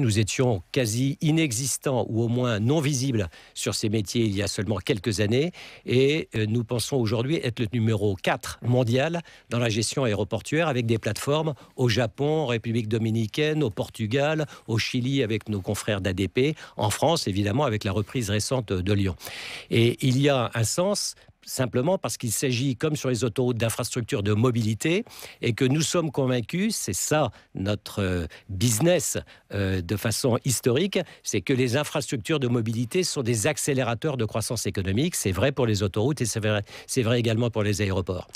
Nous étions quasi inexistants ou au moins non visibles sur ces métiers il y a seulement quelques années et euh, nous pensons aujourd'hui être le numéro 4 mondial dans la gestion aéroportuaire avec des plateformes au Japon, en République dominicaine, au Portugal, au Chili avec nos confrères d'ADP, en France évidemment avec la reprise récente de Lyon. Et il y a un sens simplement parce qu'il s'agit, comme sur les autoroutes, d'infrastructures de mobilité et que nous sommes convaincus, c'est ça notre euh, business euh, de façon historique, c'est que les infrastructures de mobilité sont des accélérateurs de croissance économique. C'est vrai pour les autoroutes et c'est vrai également pour les aéroports.